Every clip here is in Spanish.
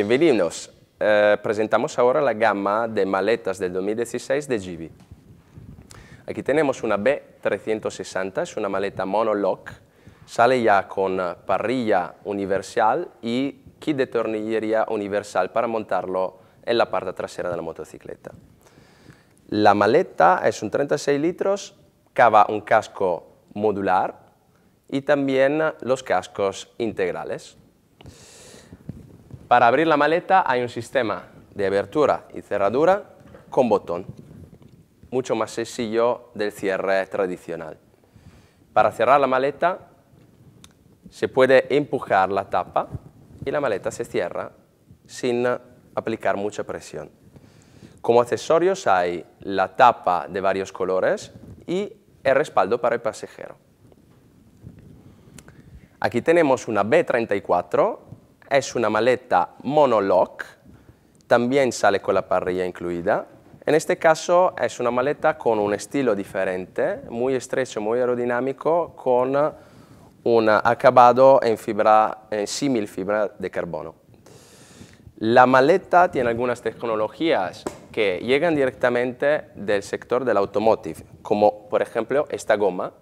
Bienvenidos. Eh, presentamos ahora la gama de maletas del 2016 de GIVI. Aquí tenemos una B360, es una maleta monolock, sale ya con parrilla universal y kit de tornillería universal para montarlo en la parte trasera de la motocicleta. La maleta es un 36 litros, cava un casco modular y también los cascos integrales. Para abrir la maleta hay un sistema de abertura y cerradura con botón, mucho más sencillo del cierre tradicional. Para cerrar la maleta se puede empujar la tapa y la maleta se cierra sin aplicar mucha presión. Como accesorios hay la tapa de varios colores y el respaldo para el pasajero. Aquí tenemos una B34 es una maleta monolock, también sale con la parrilla incluida. En este caso es una maleta con un estilo diferente, muy estrecho, muy aerodinámico, con un acabado en fibra, en símil fibra de carbono. La maleta tiene algunas tecnologías que llegan directamente del sector del automotive, como por ejemplo esta goma,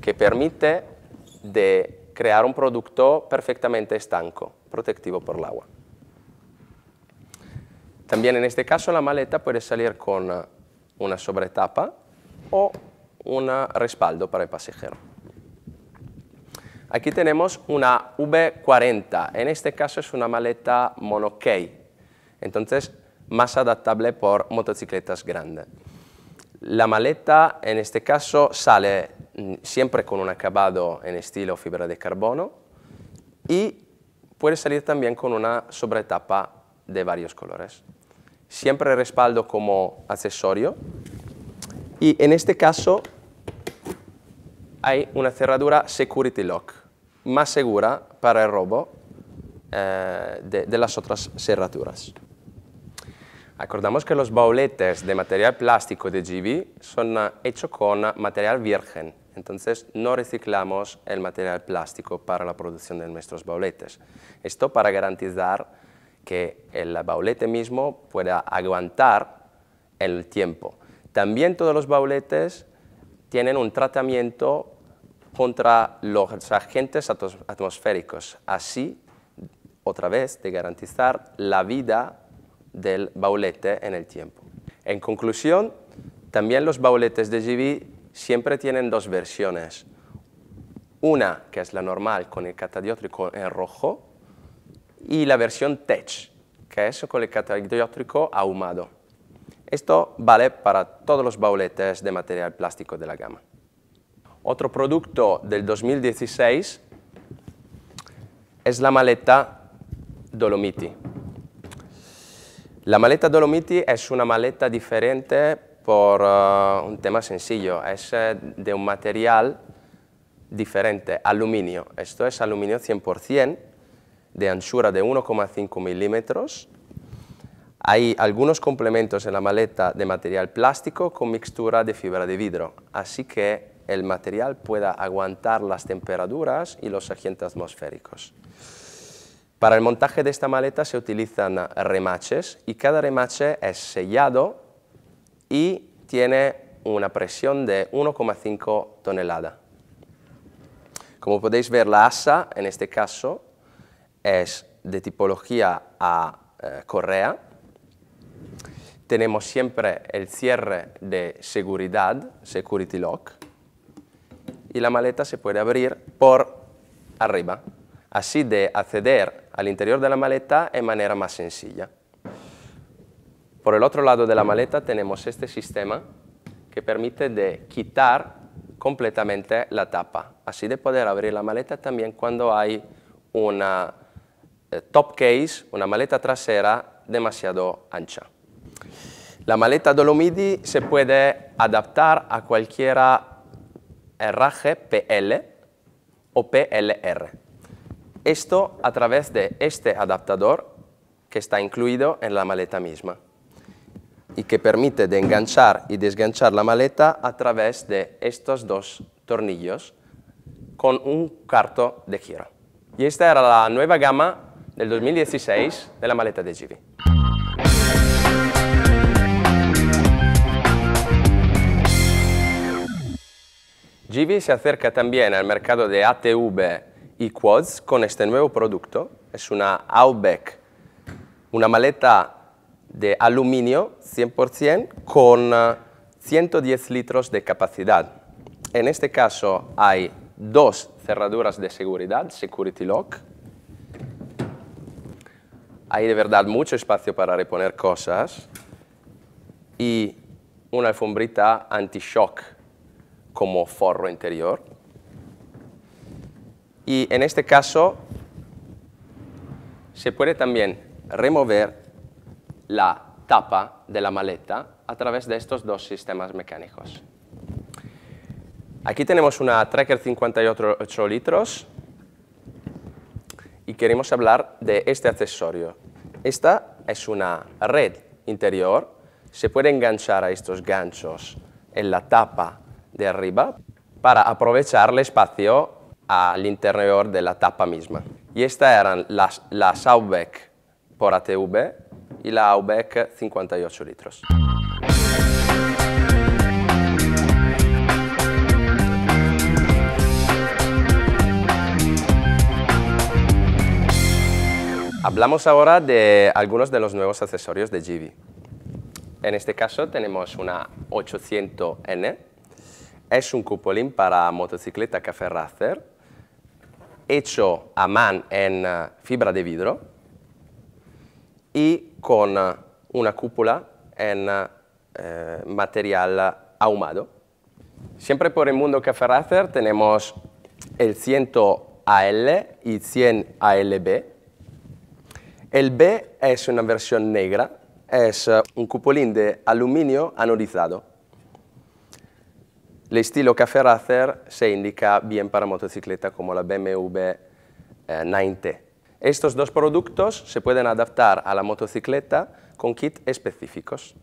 que permite de crear un producto perfectamente estanco, protectivo por el agua. También en este caso la maleta puede salir con eh, una sobretapa o un respaldo para el pasajero. Aquí tenemos una V40, en este caso es una maleta monokey, entonces más adaptable por motocicletas grandes. La maleta en este caso sale Mm, siempre con un acabado en estilo fibra de carbono y puede salir también con una sobretapa de varios colores. Siempre respaldo como accesorio y en este caso hay una cerradura Security Lock, más segura para el robo eh, de, las otras cerraduras. Acordamos que los bauletes de material plástico de GB son eh, hechos con material virgen, entonces no reciclamos el material plástico para la producción de nuestros bauletes. Esto para garantizar que el baulete mismo pueda aguantar el tiempo. También todos los bauletes tienen un tratamiento contra los agentes atmosféricos, así otra vez de garantizar la vida del baulete en el tiempo. En conclusión, también los bauletes de GB siempre tienen dos versiones. Una, que es la normal, con el catadiótrico en rojo, y la versión Tech, que es con el catadiótrico ahumado. Esto vale para todos los bauletes de material plástico de la gama. Otro producto del 2016 es la maleta Dolomiti. La maleta Dolomiti es una maleta diferente por eh, un tema sencillo, es eh, de un material diferente, aluminio. Esto es aluminio 100%, de anchura de 1,5 milímetros. Hay algunos complementos en la maleta de material plástico con mixtura de fibra de vidrio, así que el material pueda aguantar las temperaturas y los agentes atmosféricos. Para el montaje de esta maleta se utilizan remaches y cada remache es sellado y tiene una presión de 1,5 toneladas. Como podéis ver, la asa, en este caso, es de tipología a eh, correa. Tenemos siempre el cierre de seguridad, security lock, y la maleta se puede abrir por arriba, así de acceder al interior de la maleta de manera más sencilla. Por el otro lado de la maleta tenemos este sistema que permite de quitar completamente la tapa, así de poder abrir la maleta también cuando hay una eh, top case, una maleta trasera demasiado ancha. La maleta Dolomidi se puede adaptar a cualquiera herraje PL o PLR. Esto a través de este adaptador que está incluido en la maleta misma y que permite de enganchar y desganchar la maleta a través de estos dos tornillos con un carto de giro. Y esta era la nueva gama del 2016 de la maleta de Givi. Givi se acerca también al mercado de ATV y Quads con este nuevo producto. Es una Outback, una maleta de aluminio 100% con 110 ah, litros de capacidad. En este caso hay dos cerraduras de seguridad, Security Lock. Hay de verdad mucho espacio para reponer cosas y una alfombrita anti-shock como forro interior. Y en este caso se puede también remover la tapa de la maleta a través de estos dos sistemas mecánicos. Aquí tenemos una Tracker 58 litros y queremos hablar de este accesorio. Esta es una red interior, se puede enganchar a estos ganchos en la tapa de arriba para aprovechar el espacio al interior de la tapa misma. Y estas eran las, las Outback por ATV y la Aubec 58 litros. Hablamos ahora de algunos de los nuevos accesorios de Givi. En este caso tenemos una 800N, es un cupolín para motocicleta Café Racer, hecho a man en eh, fibra de vidrio, y con eh, una cúpula en eh, material ahumado. Siempre por el mundo Café Racer tenemos el 100 AL y 100 ALB. El B es una versión negra, es eh, un cupolín de aluminio anodizado. El estilo Café Racer se indica bien para motocicleta como la BMW 9T. Estos dos productos se pueden adaptar a la motocicleta con kits específicos.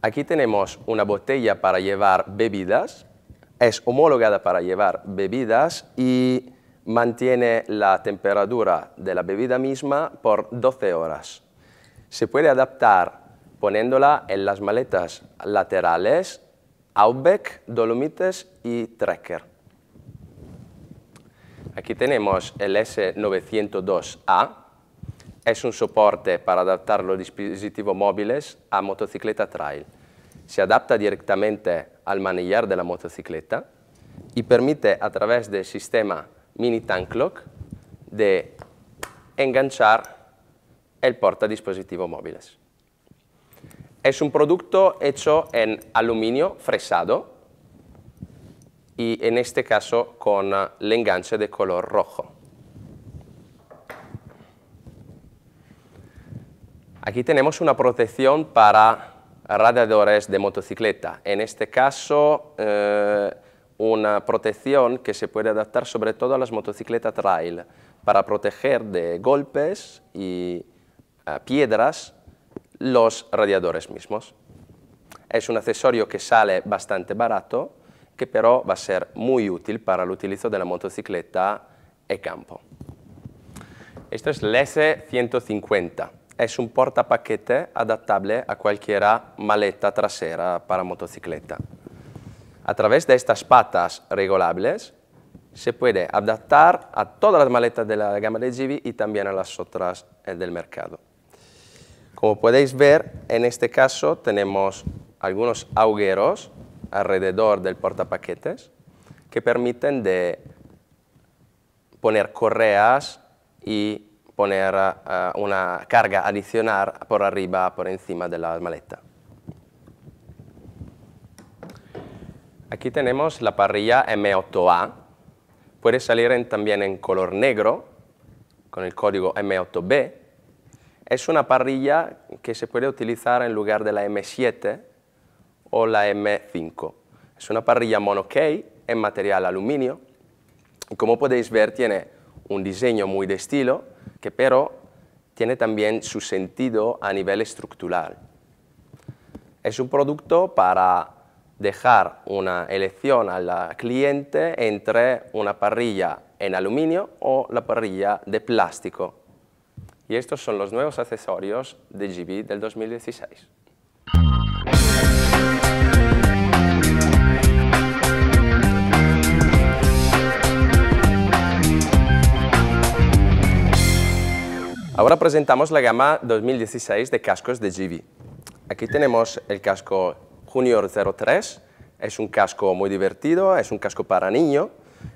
Aquí tenemos una botella para llevar bebidas, es homologada para llevar bebidas y mantiene la temperatura de la bebida misma por 12 horas. Se puede adaptar poniéndola en las maletas laterales Outback, Dolomites y Trekker. Aquí tenemos el S902A, es un soporte para adaptar los dispositivos móviles a motocicleta trail. Se adapta directamente al manillar de la motocicleta y permite a través del sistema mini tank lock de enganchar el porta dispositivo móviles. Es un producto hecho en aluminio fresado y en este caso con ah, el enganche de color rojo. Aquí tenemos una protección para radiadores de motocicleta, en este caso eh, una protección que se puede adaptar sobre todo a las motocicletas trail para proteger de golpes y ah, piedras los radiadores mismos. Es un accesorio que sale bastante barato que pero va a ser muy útil para el uso de la motocicleta e campo. Esto es el S150. Es un portapaquete adaptable a cualquier maleta trasera para motocicleta. A través de estas patas regulables se puede adaptar a todas las maletas de la gama de Givi y también a las otras eh, del mercado. Como podéis ver, en este caso tenemos algunos agujeros alrededor del portapaquetes que permiten de poner correas y poner una carga adicional por arriba, por encima de la maleta. Aquí tenemos la parrilla M8A, puede salir también en color negro, con el código M8B. Es una parrilla que se puede utilizar en lugar de la M7, o la M5. Es una parrilla mono en material aluminio como podéis ver tiene un diseño muy de estilo que pero tiene también su sentido a nivel estructural. Es un producto para dejar una elección al cliente entre una parrilla en aluminio o la parrilla de plástico. Y estos son los nuevos accesorios de GB del 2016. Ahora presentamos la gama 2016 de cascos de GV. Aquí tenemos el casco Junior 03, es un casco muy divertido, es un casco para niño,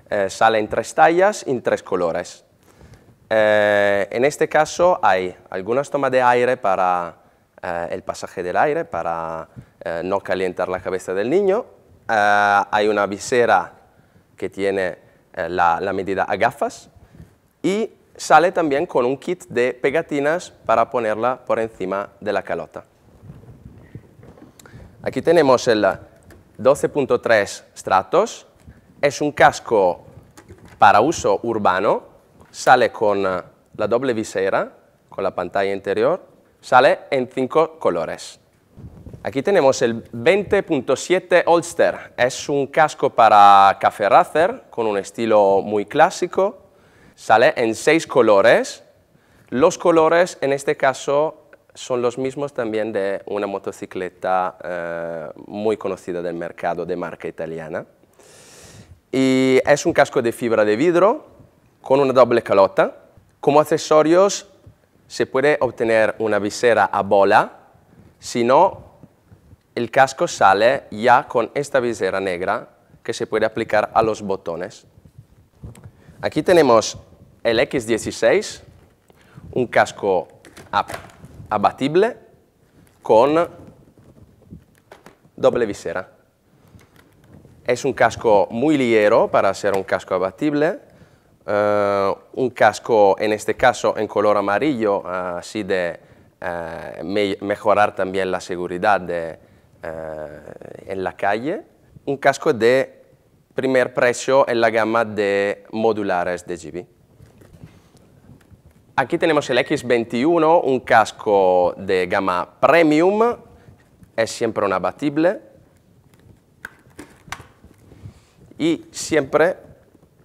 eh, sale en tres tallas, en tres colores. Eh, en este caso hay algunas tomas de aire para eh, el pasaje del aire, para no calentar la cabeza del niño. hay una visera que tiene la, la medida a gafas y sale también con un kit de pegatinas para ponerla por encima de la calota. Aquí tenemos el 12.3 Stratos, es un casco para uso urbano, sale con eh, la doble visera, con la pantalla interior, sale en cinco colores. Aquí tenemos el 20.7 Holster, es un casco para café racer con un estilo muy clásico, Sale en seis colores. Los colores en este caso son los mismos también de una motocicleta eh, muy conocida del mercado de marca italiana. Y es un casco de fibra de vidrio con una doble calota. Como accesorios se puede obtener una visera a bola, si no el casco sale ya con esta visera negra que se puede aplicar a los botones. Aquí tenemos el X16, un casco abatible con doble visera. Es un casco muy ligero para ser un casco abatible, eh, un casco en este caso en color amarillo, así de eh, mejorar también la seguridad eh, en la calle, un casco de primer precio en la gama de modulares de GB. Aquí tenemos el X21, un casco de gama premium, es siempre un abatible y siempre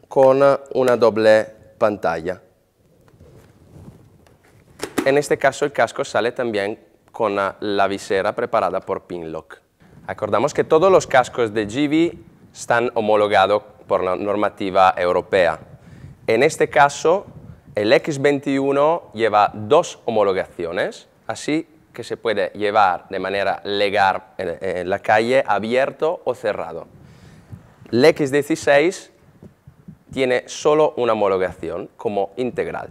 con una doble pantalla. En este caso el casco sale también con la visera preparada por Pinlock. Acordamos que todos los cascos de GV están homologados por la normativa europea. En este caso, el X21 lleva dos homologaciones, así que se puede llevar de manera legal en, la calle abierto o cerrado. El X16 tiene solo una homologación como integral.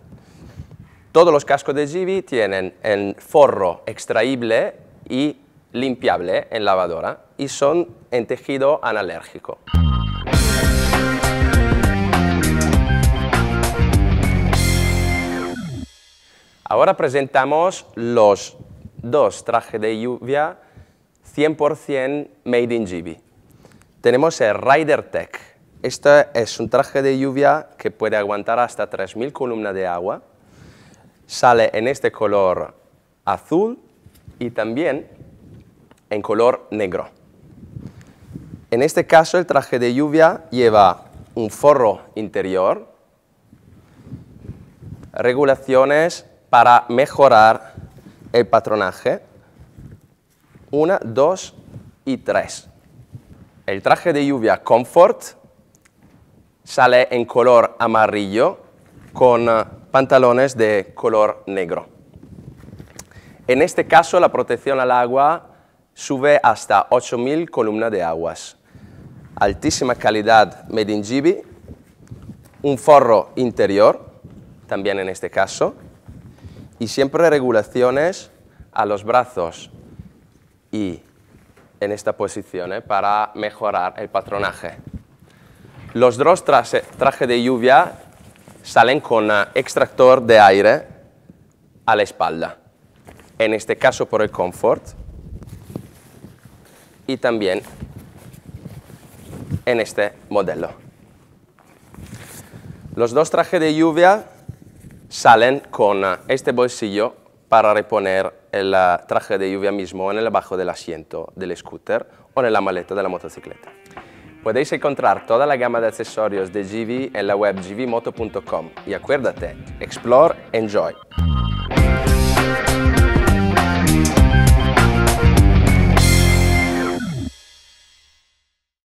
Todos los cascos de Givi tienen el forro extraíble y limpiable en lavadora y son en tejido analérgico. Ahora presentamos los dos trajes de lluvia 100% made in GB. Tenemos el Rider Tech. Este es un traje de lluvia que puede aguantar hasta 3.000 columnas de agua. Sale en este color azul y también en color negro. En este caso el traje de lluvia lleva un forro interior, regulaciones para mejorar el patronaje, una, dos y tres. El traje de lluvia Comfort sale en color amarillo con eh, pantalones de color negro. En este caso la protección al agua sube hasta 8.000 columnas de aguas. Altísima calidad Medingibi, un forro interior, también en este caso, y siempre regulaciones a los brazos y en esta posición eh, para mejorar el patronaje. Los dos trajes traje de lluvia salen con eh, extractor de aire a la espalda, en este caso por el confort, y también en este modelo. Los dos trajes de lluvia salen con eh, este bolsillo para reponer el eh, traje de lluvia mismo en el bajo del asiento del scooter o en la maleta de la motocicleta. Podéis encontrar toda la gama de accesorios de GV en la web gvmoto.com y acuérdate, explore, enjoy.